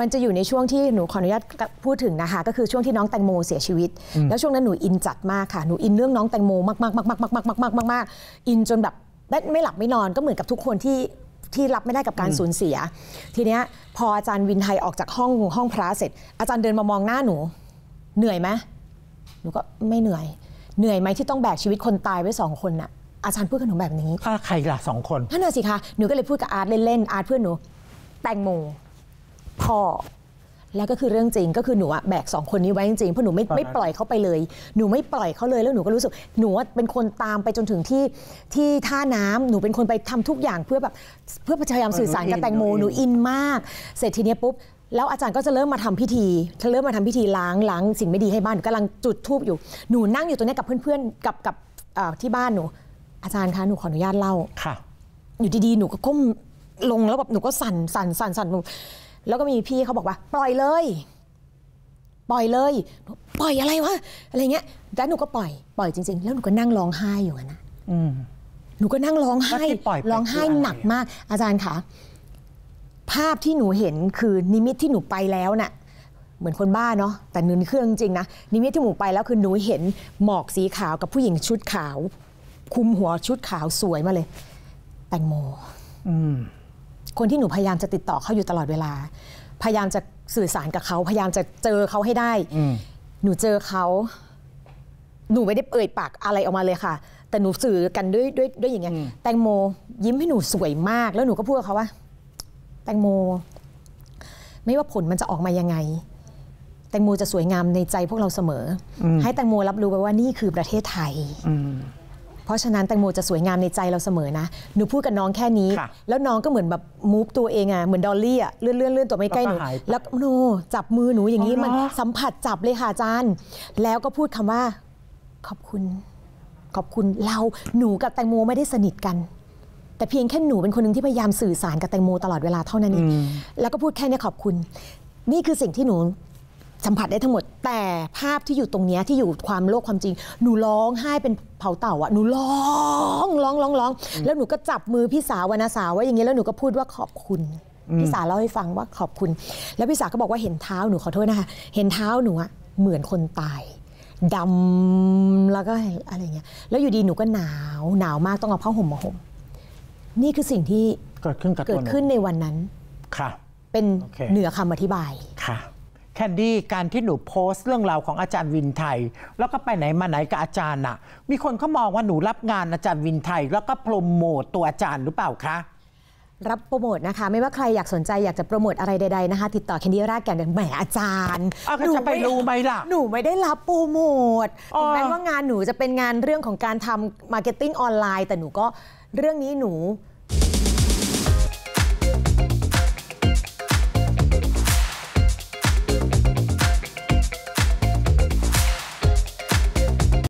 มันจะอยู่ในช่วงที่หนูขออนุญาตพูดถึงนะคะก็คือช่วงที่น้องแตงโมเสียชีวิต แล้วช่วงนั้นหนูอินจัดมากค่ะ หนูอินเรื่องน้องแตงโมมากมากมากมากมากมากมากอินจนแบบไม่หลับไม่นอนก็เหมือนกับทุกคนที่ที่รับไม่ได้กับการสูญเสีย ทีเนี้ยพออาจารย์วินไทยออกจากห้องห้องพระเสร็จอาจารย์เดินมามองหน้าหนูเหนื่อยไหมหนูก็ไม่เหนื่อย เหนื่อยไหมที่ต้องแบกชีวิตคนตายไว้สองคนน่ะอาจารย์พูดกับหนูแบบนี้ใครล่ะสองคนท่านน่ะสิคะหนูก็เลยพูดกับอาร์ตเล่นๆอาร์ตเพื่อนหนู แตงโมพ่อแล้วก็คือเรื่องจริงก็คือหนูอะแบกสองคนนี้ไว้จริง เพราะหนูไม่ไม่ปล่อยเขาไปเลยหนูไม่ปล่อยเขาเลยแล้วหนูก็รู้สึกหนูเป็นคนตามไปจนถึงที่ที่ท่าน้ำหนูเป็นคนไปทำทุกอย่างเพื่อแบบเพื่อพยายามสื่อสารกับแตงโมหนูอินมาก เสร็จทีเนี้ยปุ๊บ แล้วอาจารย์ก็จะเริ่มมาทำพิธีเเริ่มมาทำพิธีล้างล้างสิ่งไม่ดีให้บ้านหนูกำลังจุดทูบอยู่หนูนั่งอยู่ตรงนี้กับเพื่อนๆกับกับที่บ้านหนูอาจารย์คะหนูขออนุญาตเล่าค่ะอยู่ดีๆหนูก็ก้มลงแล้วแบบหนูก็สั่นสั่นสั่นสั่นหนูแล้วก็มีพี่เขาบอกว่า ปล่อยเลย ปล่อยเลย ปล่อยอะไรวะอะไรเงี้ยแล้วหนูก็ปล่อยปล่อยจริง ๆ แล้วหนูก็นั่งร้องไห้อยู่นะหนูก็นั่งร้องไห้ร้องไห้หนักมาก อาจารย์คะภาพที่หนูเห็นคือนิมิตที่หนูไปแล้วน่ะ เหมือนคนบ้าเนาะแต่นึนเครื่องจริงนะนิมิตที่หนูไปแล้วคือหนูเห็นหมอกสีขาวกับผู้หญิงชุดขาว คุมหัวชุดขาวสวยมาเลย แตงโมอืมคนที่หนูพยายามจะติดต่อเขาอยู่ตลอดเวลา พยายามจะสื่อสารกับเขา พยายามจะเจอเขาให้ได้ หนูเจอเขา หนูไม่ได้เอ่ยปากอะไรออกมาเลยค่ะ แต่หนูสื่อกันด้วยด้วยด้วยอย่างเงี้ยแตงโมยิ้มให้หนูสวยมาก แล้วหนูก็พูดกับเขาว่า แตงโม ไม่ว่าผลมันจะออกมายังไง แตงโมจะสวยงามในใจพวกเราเสมอ ให้แตงโมรับรู้ไปว่านี่คือประเทศไทยเพราะฉะนั้นแตงโมจะสวยงามในใจเราเสมอนะ หนูพูดกับน้องแค่นี้ แล้วน้องก็เหมือนแบบมูฟตัวเองอ่ะเหมือนดอลลี่อ่ะเลื่อนเลื่อนเลื่อนตัวไม่ใกล้หนูแล้วโนจับมือหนูอย่างนี้มันสัมผัสจับเลยค่ะจานแล้วก็พูดคำว่าขอบคุณขอบคุณ เราหนูกับแตงโมไม่ได้สนิทกัน แต่เพียงแค่หนูเป็นคนหนึ่งที่พยายามสื่อสารกับแตงโมตลอดเวลาเท่านั้นเองแล้วก็พูดแค่นี้ขอบคุณ นี่คือสิ่งที่หนูสัมผัสได้ทั้งหมดแต่ภาพที่อยู่ตรงนี้ที่อยู่ความโลกความจริง หนูร้องไห้เป็นเผาเต่าอะหนูร้องร้องร้องร้องแล้วหนูก็จับมือพี่สาววนาสาวว่าอย่างนี้ แล้วหนูก็พูดว่าขอบคุณ พี่สาเล่าให้ฟังว่าขอบคุณ แล้วพี่สาก็บอกว่าเห็นเท้าหนูขอโทษนะคะเห็นเท้าหนูอะเหมือนคนตายดำแล้วก็ อะไรเงี้ย แล้วอยู่ดีหนูก็หนาว หนาวมากต้องเอาผ้าห่มมาห่มนี่คือสิ่งที่เกิดขึ้นกับเกิดขึ้นในวันนั้นค่ะเป็นเหนือคำอธิบายค่ะแคนดี้การที่หนูโพสต์เรื่องราวของอาจารย์วินไทยแล้วก็ไปไหนมาไหนกับอาจารย์น่ะ มีคนเขามองว่าหนูรับงานอาจารย์วินไทยแล้วก็โปรโมตตัวอาจารย์หรือเปล่าคะรับโปรโมทนะคะ ไม่ว่าใครอยากสนใจอยากจะโปรโมทอะไรใดๆนะคะติดต่อแคนดี้รากแก่นแหมอาจารย์หนูไปรู้ไหมล่ะหนูไม่ได้รับโปรโมทถึงแม้ว่างานหนูจะเป็นงานเรื่องของการทำมาร์เก็ตติ้งออนไลน์ แต่หนูก็เรื่องนี้หนู